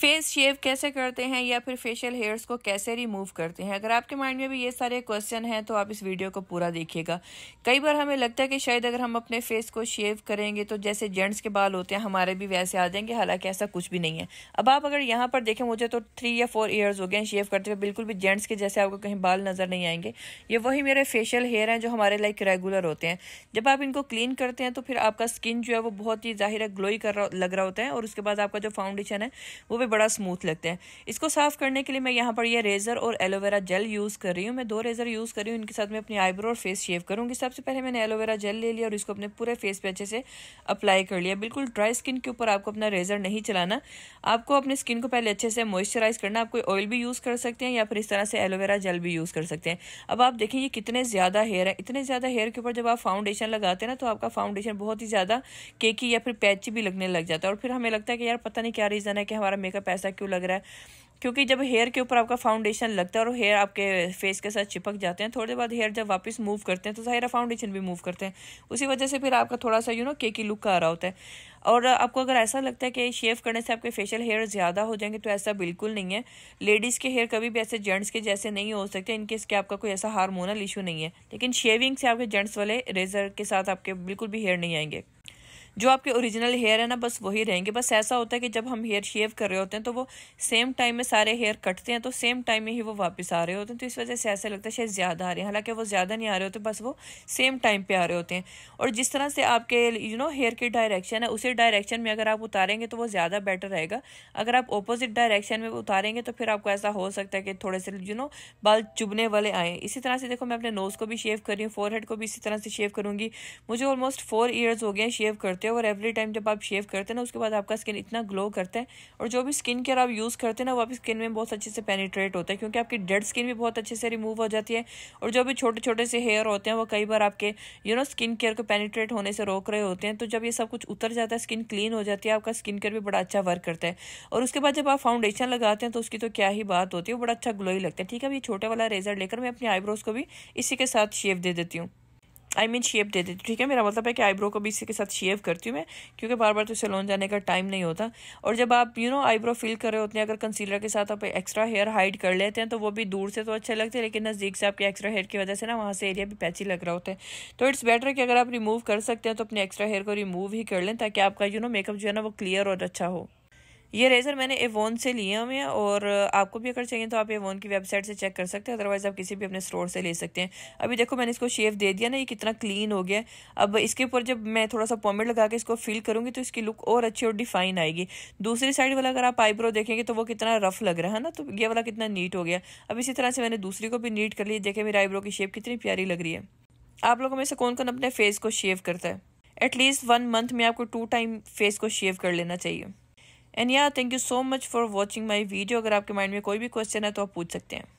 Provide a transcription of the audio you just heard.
face शेव कैसे करते हैं या फिर फेशियल हेयर्स को कैसे रिमूव करते हैं अगर आपके माइंड में भी ये सारे क्वेश्चन हैं तो आप इस वीडियो को पूरा देखिएगा कई बार हमें लगता है कि शायद अगर हम अपने फेस को शेव करेंगे तो जैसे जेंट्स के बाल होते हैं हमारे भी वैसे आ जाएंगे हालांकि ऐसा कुछ भी नहीं है अब आप अगर यहाँ पर देखें मुझे तो थ्री या फोर ईयर्स हो गए हैं शेव करते हुए बिल्कुल भी जेंट्स के जैसे आपको कहीं बाल नज़र नहीं आएंगे ये वही मेरे फेशियल हेयर हैं जो हमारे लाइक रेगुलर होते हैं जब आप इनको क्लीन करते हैं तो फिर आपका स्किन जो है वो बहुत ही ज़ाहिर ग्लोई कर रहा लग रहा होता है और उसके बाद आपका जो फाउंडेशन है वो भी बड़ा स्मूथ लगता है इसको साफ़ करने के लिए मैं यहाँ पर ये रेज़र और एलोवेरा जेल यूज़ कर रही हूँ मैं दो रेज़र यूज़ कर रही हूँ इनके साथ मैं अपनी आईब्रो और फेस शेव करूँगी सबसे पहले मैंने एलोवेरा जेल ले लिया और इसको अपने पूरे फेस पर अच्छे से अप्लाई कर लिया बिल्कुल ड्राई स्किन के ऊपर आपको अपना रेज़र नहीं चलाना आपको अपनी स्किन को पहले अच्छे से मॉइस्चराइज़ करना आप कोई ऑयल भी यूज़ कर सकते हैं या फिर इस तरह से एलोवेरा जेल भी यूज़ कर सकते हैं अब आप देखें ये कितने ज़्यादा हेयर है इतने ज़्यादा हेयर के ऊपर जब आप फाउंडेशन लगाते हैं ना तो आपका फाउंडेशन बहुत ही ज़्यादा केकी या फिर पैची भी लगने लग जाता है और फिर हमें लगता है कि यार पता नहीं क्या रीज़न है कि हमारा मेकअप का पैसा क्यों लग रहा है क्योंकि जब हेयर के ऊपर आपका फाउंडेशन लगता है और हेयर आपके फेस के साथ चिपक जाते हैं थोड़ी देर बाद हेयर जब वापस मूव करते हैं तो ज़ाहिर फाउंडेशन भी मूव करते हैं उसी वजह से फिर आपका थोड़ा सा यू नो केकी लुक आ रहा होता है और आपको अगर ऐसा लगता है कि शेव करने से आपके फेशियल हेयर ज़्यादा हो जाएंगे तो ऐसा बिल्कुल नहीं है लेडीज़ के हेयर कभी भी ऐसे जेंट्स के जैसे नहीं हो सकते इनके इसके आपका कोई ऐसा हार्मोनल इशू नहीं है लेकिन शेविंग से आपके जेंट्स वाले रेजर के साथ आपके बिल्कुल भी हेयर नहीं आएंगे जो आपके ओरिजिनल हेयर है ना बस वही रहेंगे बस ऐसा होता है कि जब हम हेयर शेव कर रहे होते हैं तो वो सेम टाइम में सारे हेयर कटते हैं तो सेम टाइम में ही वो वापस आ रहे होते हैं तो इस वजह से ऐसा लगता है शायद ज़्यादा आ रहे हैं हालांकि वो ज़्यादा नहीं आ रहे होते बस वो सेम टाइम पर आ रहे होते हैं और जिस तरह से आपके यू नो हेयर की डायरेक्शन है उसी डायरेक्शन में अगर आप उतारेंगे तो वो ज़्यादा बेटर रहेगा अगर आप अपोजिट डायरेक्शन में उतारेंगे तो फिर आपको ऐसा हो सकता है कि थोड़े से यू नो बाल चुभने वाले आए इसी तरह से देखो मैं अपने नोज़ को भी शेव कर रही हूँ फोर को भी इसी तरह से शेव करूँगी मुझे ऑलमोस्ट फोर ईयर्स हो गए शेव करते होते हैं और एवरी टाइम जब आप शेव करते हैं ना उसके बाद आपका स्किन इतना ग्लो करता है और जो भी स्किन केयर आप यूज़ करते हैं ना वो आपकी स्किन में बहुत अच्छे से पेनीट्रेट होता है क्योंकि आपकी डेड स्किन भी बहुत अच्छे से रिमूव हो जाती है और जो भी छोटे छोटे से हेयर होते हैं वो कई बार आपके यू नो स्किन केयर को पेनीट्रेट होने से रोक रहे होते हैं तो जब ये सब कुछ उतर जाता है स्किन क्लीन हो जाती है आपका स्किन केयर भी बड़ा अच्छा वर्क करता है और उसके बाद जब आप फाउंडेशन लगाते हैं तो उसकी तो क्या ही बात होती है बड़ा अच्छा ग्लो ही लगता है ठीक है अब ये छोटे वाला रेजर लेकर मैं अपने आईब्रोज को भी इसी के साथ शेव दे देती हूँ आई मीन शेप दे देती हूँ ठीक है मेरा मतलब है कि आईब्रो को भी इसी के साथ शेव करती हूँ मैं क्योंकि बार बार तो सैलून जाने का टाइम नहीं होता और जब आप यू नो आईब्रो फिल कर रहे होते हैं अगर कंसीलर के साथ आप एक्स्ट्रा हेयर हाइड कर लेते हैं तो वो भी दूर से तो अच्छे लगते हैं लेकिन नज़दीक से आपके एक्स्ट्रा हेयर की वजह से ना वहाँ से एरिया भी पैची लग रहा होता है तो इट्स बेटर कि अगर आप रिमूव कर सकते हैं तो अपने एक्स्ट्रा हेयर को रिमूव ही कर लें ताकि आपका यू नो मेकअप जो है ना वो क्लियर और अच्छा हो ये रेज़र मैंने एवोन से लिए हुए हैं और आपको भी अगर चाहिए तो आप एवोन की वेबसाइट से चेक कर सकते हैं अदरवाइज़ आप किसी भी अपने स्टोर से ले सकते हैं अभी देखो मैंने इसको शेव दे दिया ना ये कितना क्लीन हो गया अब इसके ऊपर जब मैं थोड़ा सा पॉमेट लगा के इसको फिल करूँगी तो इसकी लुक और अच्छी और डिफाइन आएगी दूसरी साइड वाला अगर आप आईब्रो देखेंगे तो वो कितना रफ लग रहा है ना तो ये वाला कितना नीट हो गया अब इसी तरह से मैंने दूसरी को भी नीट कर ली देखे मेरी आईब्रो की शेप कितनी प्यारी लग रही है आप लोगों में से कौन कौन अपने फेस को शेव करता है एटलीस्ट वन मंथ में आपको टू टाइम फेस को शेव कर लेना चाहिए एंड या thank you so much for watching my video अगर आपके माइंड में कोई भी क्वेश्चन है तो आप पूछ सकते हैं